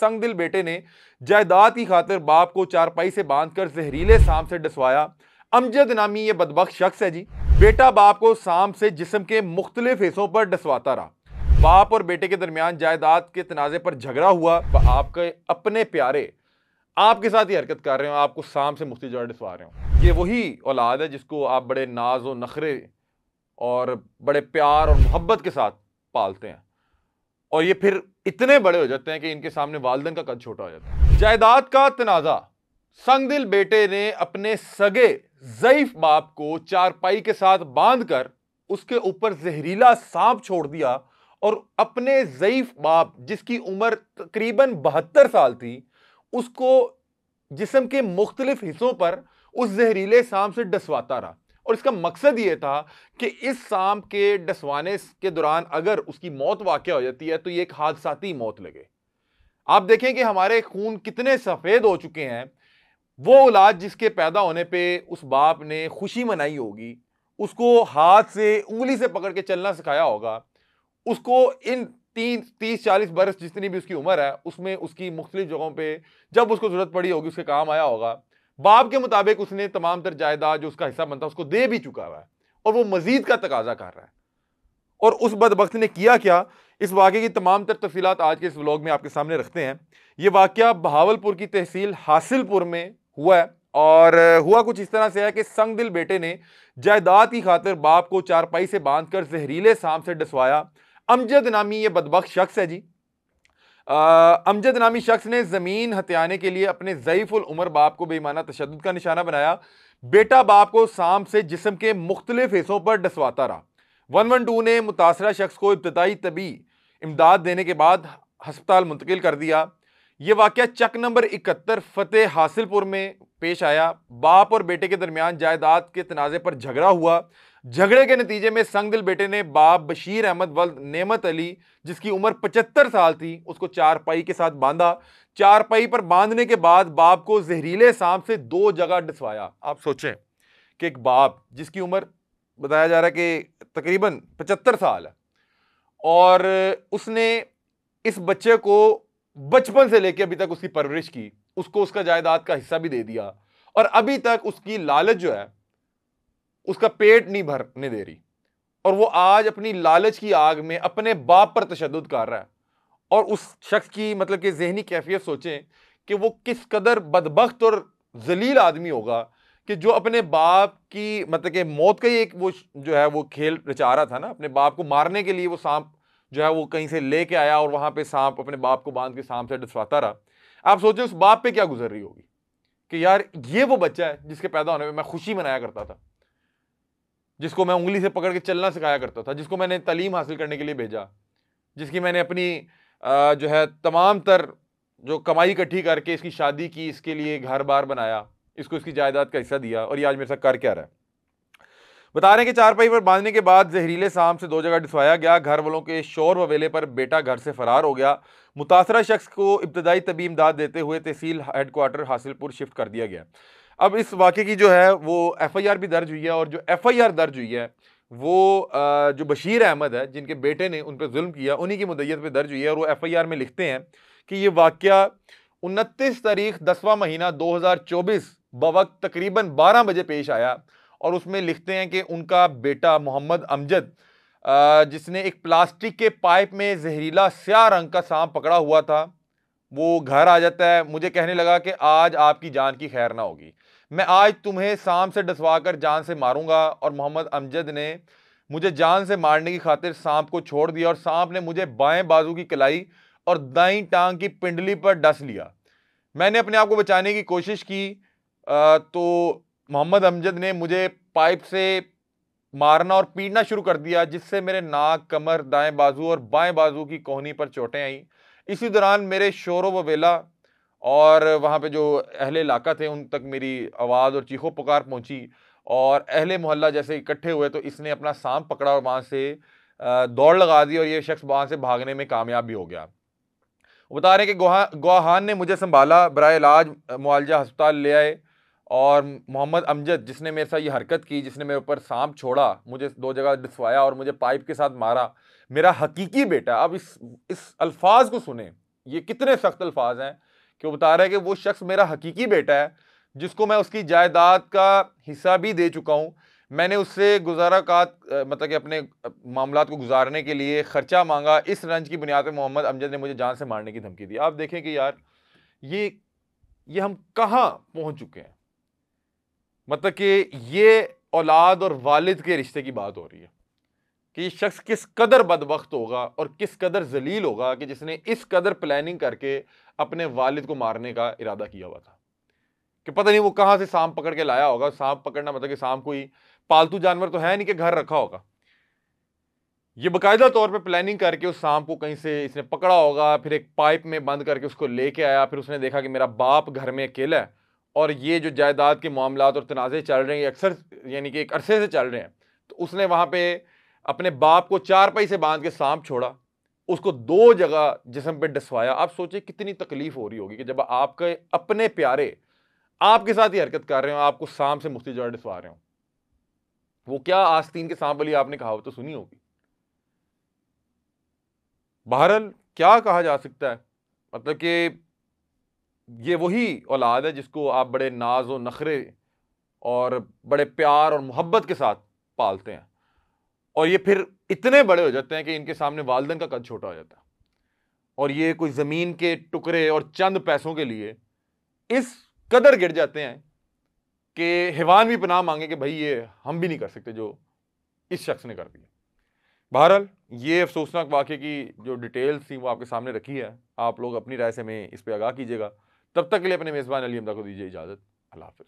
संगदिल बेटे ने जायदाद की खातिर बाप को चारपाई से बांधकर जहरीले सांप से डसवाया अमजद नामी ये बदबक शख्स है जी बेटा बाप को सांप से जिसम के मुख्तलिफ हिस्सों पर डसवाता रहा बाप और बेटे के दरमियान जायदाद के तनाजे पर झगड़ा हुआ आपके अपने प्यारे आपके साथ ही हरकत कर रहे हो आपको सांप से मुफ्ती जॉय डसवा रहे हो ये वही औलाद है जिसको आप बड़े नाज व नखरे और बड़े प्यार और मोहब्बत के साथ पालते हैं और ये फिर इतने बड़े हो जाते हैं कि इनके सामने वालदन का कद छोटा हो जाता है जायदाद का तनाजा संगदिल बेटे ने अपने सगे जईफ बाप को चारपाई के साथ बांधकर उसके ऊपर जहरीला सांप छोड़ दिया और अपने जईफ बाप जिसकी उम्र तकरीबन बहत्तर साल थी उसको जिसम के मुख्तलिफ हिस्सों पर उस जहरीले सांप से डसवाता रहा और इसका मकसद ये था कि इस सांप के डसवाने के दौरान अगर उसकी मौत वाक़ हो जाती है तो ये एक हादसाती मौत लगे आप देखें कि हमारे खून कितने सफ़ेद हो चुके हैं वो औलाद जिसके पैदा होने पे उस बाप ने खुशी मनाई होगी उसको हाथ से उंगली से पकड़ के चलना सिखाया होगा उसको इन तीन तीस चालीस बरस जितनी भी उसकी उम्र है उसमें उसकी मुख्तलिफ जगहों पे जब उसको ज़रूरत पड़ी होगी उसके काम आया होगा बाप के मुताबिक उसने तमाम तर जायदाद जो उसका हिस्सा बनता है उसको दे भी चुका हुआ है और वो मजीद का तकाजा कर रहा है और उस बदबक ने किया क्या इस वाक्य की तमाम तर तफसीत आज के इस व्लॉग में आपके सामने रखते हैं ये वाक्य बहावलपुर की तहसील हासिलपुर में हुआ है और हुआ कुछ इस तरह से है कि संग दिल बेटे ने जायदाद की खातिर बाप को चारपाई से बांधकर जहरीले सांप से डसवाया अमजद नामी ये बदबक शख्स है जी अमजद नामी शख्स ने ज़मीन हथियाने के लिए अपने जयफुल उमर बाप को बेमाना तशद का निशाना बनाया बेटा बाप को सांप से जिसम के मुख्तलिफ हिस्सों पर डसवाता रहा वन वन टू ने मुतासरा शख्स को इब्तदाई तबी इमदाद देने के बाद हस्पताल मुंतकिल कर दिया ये वाक़ चक नंबर इकहत्तर फ़तेह हासिलपुर में पेश आया बाप और बेटे के दरमियान जायदाद के तनाज़े पर झगड़ा हुआ झगड़े के नतीजे में संगदिल बेटे ने बाप बशीर अहमद वल्द नेमत अली जिसकी उम्र 75 साल थी उसको चारपाई के साथ बांधा चारपाई पर बांधने के बाद बाप को जहरीले सांप से दो जगह डसवाया आप सोचें कि एक बाप जिसकी उम्र बताया जा रहा है कि तकरीबन 75 साल है और उसने इस बच्चे को बचपन से लेकर अभी तक उसकी परवरिश की उसको उसका जायदाद का हिस्सा भी दे दिया और अभी तक उसकी लालच जो है उसका पेट नहीं भरने दे रही और वो आज अपनी लालच की आग में अपने बाप पर तशद कर रहा है और उस शख्स की मतलब कि जहनी कैफियत सोचें कि वो किस कदर बदबخت और जलील आदमी होगा कि जो अपने बाप की मतलब कि मौत का ही एक वो जो है वो खेल रचा रहा था ना अपने बाप को मारने के लिए वो सांप जो है वो कहीं से लेके आया और वहाँ पे सांप अपने बाप को बांध के सांप से डसवाता रहा आप सोचें उस बाप पे क्या गुजर रही होगी कि यार ये वो बच्चा है जिसके पैदा होने में मैं खुशी मनाया करता था जिसको मैं उंगली से पकड़ के चलना सिखाया करता था जिसको मैंने तलीम हासिल करने के लिए भेजा जिसकी मैंने अपनी जो है तमाम तर जो कमाई इकट्ठी करके इसकी शादी की इसके लिए घर बार बनाया इसको इसकी जायदाद का हिस्सा दिया और ये आज मेरे साथ कर क्या रहा है बता रहे हैं कि चारपाई पर बांधने के बाद जहरीले सांप से दो जगह डिसवाया गया घर वालों के शोर ववेले पर बेटा घर से फरार हो गया मुतासरा शख्स को इब्तदाई तबी इमदाद देते हुए तहसील हेडकोार्टर हासिलपुर शिफ्ट कर दिया गया अब इस वाक़े की जो है वो एफआईआर भी दर्ज हुई है और जो एफआईआर दर्ज हुई है वो जो बशीर अहमद है जिनके बेटे ने उन पर जुल्म किया उन्हीं की मुदैत पर दर्ज हुई है और वो एफआईआर में लिखते हैं कि ये वाक़ उनतीस तारीख दसवा महीना दो हज़ार चौबीस बवक तकरीबन बारह बजे पेश आया और उसमें लिखते हैं कि उनका बेटा मोहम्मद अमजद जिसने एक प्लास्टिक के पाइप में जहरीला स्या रंग का सांप पकड़ा हुआ था वो घर आ जाता है मुझे कहने लगा कि आज आपकी जान की खैर ना होगी मैं आज तुम्हें शाम से डसवा कर जान से मारूंगा और मोहम्मद अमजद ने मुझे जान से मारने की खातिर सांप को छोड़ दिया और सांप ने मुझे बाएं बाजू की कलाई और दाई टांग की पिंडली पर डस लिया मैंने अपने आप को बचाने की कोशिश की तो मोहम्मद अमजद ने मुझे पाइप से मारना और पीटना शुरू कर दिया जिससे मेरे नाक कमर दाएं बाजू और बाएं बाजू की कोहनी पर चोटें आईं इसी दौरान मेरे शोर वेला और वहाँ पे जो अहले इलाका थे उन तक मेरी आवाज़ और चीखों पुकार पहुँची और अहले मोहल्ला जैसे इकट्ठे हुए तो इसने अपना सांप पकड़ा और वहाँ से दौड़ लगा दी और ये शख्स वहाँ से भागने में कामयाब भी हो गया बता रहे हैं कि गुहा गुहान ने मुझे संभाला बर इलाज मुआलजा हस्पताल ले आए और मोहम्मद अमजद जिसने मेरे साथ ये हरकत की जिसने मेरे ऊपर सांप छोड़ा मुझे दो जगह डिसवाया और मुझे पाइप के साथ मारा मेरा हकीकी बेटा अब इस इस अल्फाज को सुने ये कितने सख्त अल्फाज हैं कि वो बता रहे हैं कि वो शख्स मेरा हकीकी बेटा है जिसको मैं उसकी जायदाद का हिस्सा भी दे चुका हूँ मैंने उससे गुजारा का मतलब कि अपने मामला को गुजारने के लिए ख़र्चा मांगा इस रंज की बुनियाद पर मोहम्मद अमजद ने मुझे जान से मारने की धमकी दी आप देखें कि यार ये ये हम कहाँ पहुँच चुके हैं मतलब कि ये औलाद और वालिद के रिश्ते की बात हो रही है कि ये शख्स किस कदर बदबख्त होगा और किस कदर जलील होगा कि जिसने इस कदर प्लानिंग करके अपने वालिद को मारने का इरादा किया हुआ था कि पता नहीं वो कहाँ से सांप पकड़ के लाया होगा सांप पकड़ना मतलब कि सांप कोई पालतू जानवर तो है नहीं कि घर रखा होगा ये बकायदा तौर पे प्लानिंग करके उस सांप को कहीं से इसने पकड़ा होगा फिर एक पाइप में बंद करके उसको लेके आया फिर उसने देखा कि मेरा बाप घर में अकेला है और ये जो जायदाद के मामला और तनाज़े चल रहे हैं अक्सर यानी कि एक अरसे से चल रहे हैं तो उसने वहाँ पर अपने बाप को चार पाई से बांध के सांप छोड़ा उसको दो जगह जिसम पर डसवाया आप सोचिए कितनी तकलीफ हो रही होगी कि जब आपके अपने प्यारे आपके साथ ही हरकत कर रहे हो आपको सांप से मुफ्ती जगह डसवा रहे हो वो क्या आस्तीन के सांप वाली आपने कहावत तो सुनी होगी बहरल क्या कहा जा सकता है मतलब कि ये वही औलाद है जिसको आप बड़े नाज व नखरे और बड़े प्यार और मोहब्बत के साथ पालते हैं और ये फिर इतने बड़े हो जाते हैं कि इनके सामने वालदन का कद छोटा हो जाता है और ये कोई ज़मीन के टुकड़े और चंद पैसों के लिए इस कदर गिर जाते हैं कि हैवान भी पनाह मांगे कि भाई ये हम भी नहीं कर सकते जो इस शख्स ने कर दिया बहरहाल ये अफसोसनाक वाक़े की जो डिटेल्स थी वो आपके सामने रखी है आप लोग अपनी राय से हमें इस पर आगाह कीजिएगा तब तक के लिए अपने मेज़बान अली अमदा को दीजिए इजाज़त अल्लाह